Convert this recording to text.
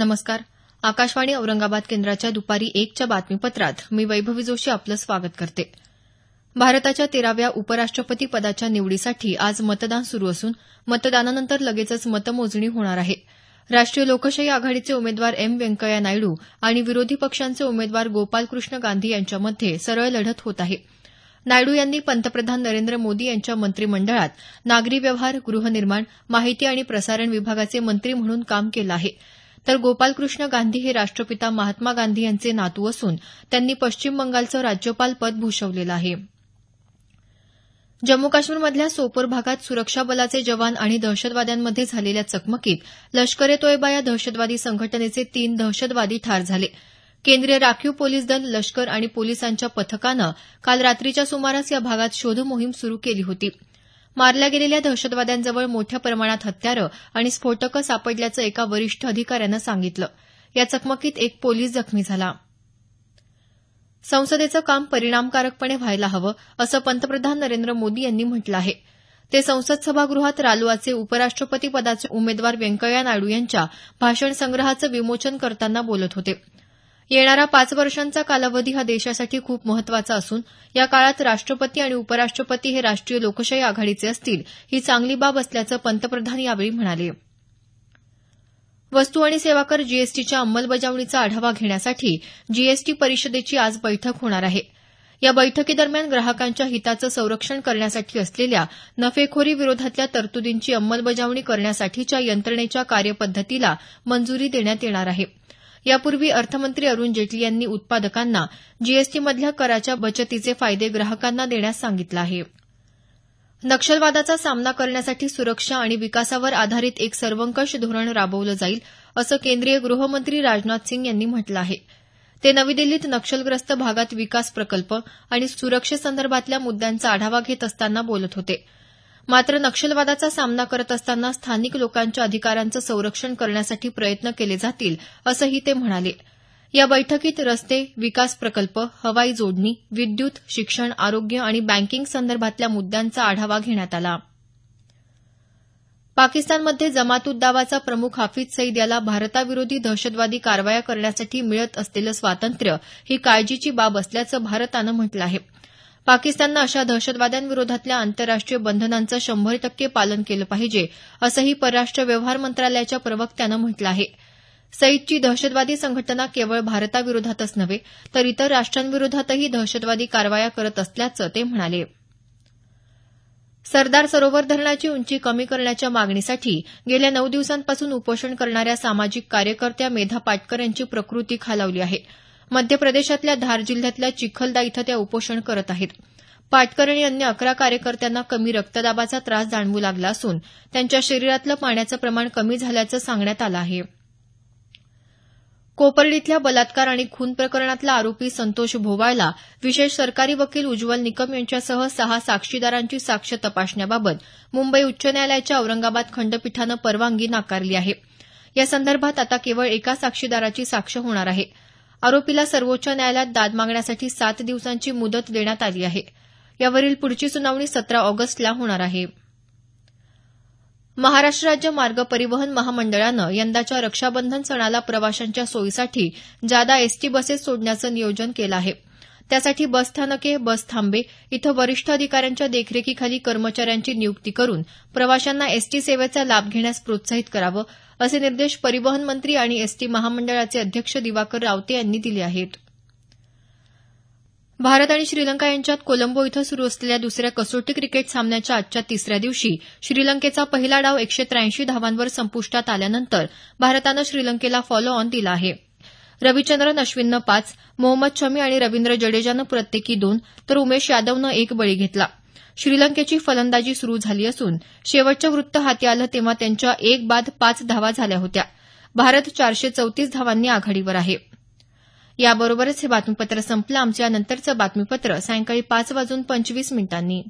नमस्कार आकाशवाणी औरंगाबाद केंद्राच्या दुपारी एकच्या बातमीपत्रात मी वैभवी जोशी आपलं स्वागत करते भारताच्या तेराव्या उपराष्ट्रपती पदाच्या निवडीसाठी आज मतदान सुरू असून मतदानानंतर लगेचच मतमोजणी होणार आहे राष्ट्रीय लोकशाही आघाडीचे उमेदवार एम व्यंकय्या नायडू आणि विरोधी पक्षांचे उमेदवार गोपालकृष्ण गांधी यांच्यामध्ये सरळ लढत होत आहे नायडू यांनी पंतप्रधान नरेंद्र मोदी यांच्या मंत्रिमंडळात नागरी व्यवहार गृहनिर्माण माहिती आणि प्रसारण विभागाचे मंत्री म्हणून काम केलं आहे तर गोपालकृष्ण गांधी हे राष्ट्रपिता महात्मा गांधी यांचे नातू असून त्यांनी पश्चिम बंगालचं राज्यपाल पद भूषवलेलं आहे जम्मू काश्मीरमधल्या सोपोर भागात सुरक्षा बलाचे जवान आणि दहशतवाद्यांमध्ये झालेल्या चकमकीत लष्कर ए तोयबा या दहशतवादी संघटनेचे तीन दहशतवादी ठार झाले केंद्रीय राखीव पोलीस दल लष्कर आणि पोलिसांच्या पथकानं काल रात्रीच्या सुमारास या भागात शोधमोहीम मोहीम सुरू केली होती मारल्या गेलेल्या दहशतवाद्यांजवळ मोठ्या प्रमाणात हत्यारं आणि स्फोटकं सापडल्याचं एका वरिष्ठ अधिकाऱ्यानं सांगितलं या चकमकीत एक पोलीस जखमी झाला संसदेचं काम परिणामकारकपणे व्हायला हवं असं पंतप्रधान नरेंद्र मोदी यांनी म्हटलं आहे ते संसद सभागृहात रालोआचे उपराष्ट्रपती पदाचे उमेदवार व्यंकय्या नायडू यांच्या भाषण संग्रहाचं विमोचन करताना बोलत होते येणारा पाच वर्षांचा कालावधी हा देशासाठी खूप महत्त्वाचा असून या काळात राष्ट्रपती आणि उपराष्ट्रपती हे राष्ट्रीय लोकशाही आघाडीचे असतील ही चांगली बाब असल्याचं पंतप्रधान यावेळी म्हणाले वस्तू आणि सेवा जीएसटीच्या अंमलबजावणीचा आढावा घेण्यासाठी जीएसटी परिषदेची आज बैठक होणार आहे या बैठकीदरम्यान ग्राहकांच्या हिताचं संरक्षण करण्यासाठी असलेल्या नफेखोरी विरोधातल्या तरतुदींची अंमलबजावणी करण्यासाठीच्या यंत्रणेच्या कार्यपद्धतीला मंजुरी देण्यात येणार आहे यापूर्वी अर्थमंत्री अरुण जेटली यांनी उत्पादकांना जीएसटीमधल्या कराच्या बचतीचे फायदे ग्राहकांना देण्यास सांगितलं आहे नक्षलवादाचा सामना करण्यासाठी सुरक्षा आणि विकासावर आधारित एक सर्वंकष धोरण राबवलं जाईल असं केंद्रीय गृहमंत्री राजनाथ सिंग यांनी म्हटलं आहे ते नवी दिल्लीत नक्षलग्रस्त भागात विकास प्रकल्प आणि सुरक्षेसंदर्भातल्या मुद्द्यांचा आढावा घेत असताना बोलत होते मात्र नक्षलवादाचा सामना करत असताना स्थानिक लोकांच्या अधिकारांचं संरक्षण करण्यासाठी प्रयत्न केले जातील असंही ते म्हणाले या बैठकीत रस्ते विकास प्रकल्प हवाई जोडणी विद्युत शिक्षण आरोग्य आणि बँकिंग संदर्भातल्या मुद्यांचा आढावा घेण्यात आला पाकिस्तानमध्ये जमात उद दावाचा प्रमुख हाफिज सईद याला भारताविरोधी दहशतवादी कारवाया करण्यासाठी मिळत असलेलं स्वातंत्र्य ही काळजीची बाब असल्याचं भारतानं म्हटलं आहे पाकिस्ताननं अशा दहशतवाद्यांविरोधातल्या आंतरराष्ट्रीय बंधनांचं शंभर टक्के पालन केलं पाहिजे असंही परराष्ट्र व्यवहार मंत्रालयाच्या प्रवक्त्यानं म्हटलं आहे सईदची दहशतवादी संघटना केवळ भारताविरोधातच नव्हे तर इतर राष्ट्रांविरोधातही दहशतवादी कारवाया करत असल्याचं ते म्हणाले सरदार सरोवर धरणाची उंची कमी करण्याच्या मागणीसाठी गेल्या नऊ दिवसांपासून उपोषण करणाऱ्या सामाजिक कार्यकर्त्या मेधा पाटकर यांची प्रकृती खालावली आहे मध्य प्रदेशातल्या धार जिल्ह्यातल्या चिखलदा इथं त्या उपोषण करत आहेत पाटकर आणि अन्य अकरा कार्यकर्त्यांना कमी रक्तदाबाचा त्रास जाणवू लागला असून त्यांच्या शरीरातलं पाण्याचं प्रमाण कमी झाल्याचं सांगण्यात आलं आहे कोपर्डीतल्या बलात्कार आणि खून प्रकरणातला आरोपी संतोष भोवाळला विशेष सरकारी वकील उज्ज्वल निकम यांच्यासह सहा साक्षीदारांची साक्ष तपासण्याबाबत मुंबई उच्च न्यायालयाच्या औरंगाबाद खंडपीठानं परवानगी नाकारली आहे यासंदर्भात आता केवळ एका साक्षीदाराची साक्ष होणार आहे आरोपीला सर्वोच्च न्यायालयात दाद मागण्यासाठी सात दिवसांची मुदत देण्यात आली आहे यावरील पुढची सुनावणी सतरा ऑगस्टला होणार आहे महाराष्ट्र राज्य मार्ग परिवहन महामंडळानं यंदाच्या रक्षाबंधन सणाला प्रवाशांच्या सोयीसाठी जादा एसटी बसेस सोडण्याचं नियोजन केलं होतं त्यासाठी बसस्थानके बस थांबे इथं वरिष्ठ अधिकाऱ्यांच्या देखरेखीखाली कर्मचाऱ्यांची नियुक्ती करून प्रवाशांना एसटी सेवेचा लाभ घेण्यास प्रोत्साहित करावं असे निर्देश परिवहन मंत्री आणि एसटी महामंडळाचे अध्यक्ष दिवाकर रावते यांनी दिले आहेत भारत आणि श्रीलंका यांच्यात कोलंबो इथं सुरू असलेल्या दुसऱ्या कसोटी क्रिकेट सामन्याच्या आजच्या तिसऱ्या दिवशी श्रीलंकेचा पहिला डाव एकशे त्र्याऐंशी धावांवर संपुष्टात आल्यानंतर भारतानं श्रीलंकेला फॉलो ऑन दिला आहे रविचंद्रन अश्विननं पाच मोहम्मद शमी आणि रविंद्र जडेजानं प्रत्येकी दोन तर उमेश यादवनं एक बळी घेतला श्रीलंकेची फलंदाजी सुरू झाली असून शेवटचं वृत्त हाती आलं तेव्हा त्यांच्या एक बाद पाच धावा झाल्या होत्या भारत चारशे चौतीस धावांनी आघाडीवर आहे याबरोबरच हे बातमीपत्र संपलं आमच्या नंतरचं बातमीपत्र सायंकाळी पाच वाजून पंचवीस मिनिटांनी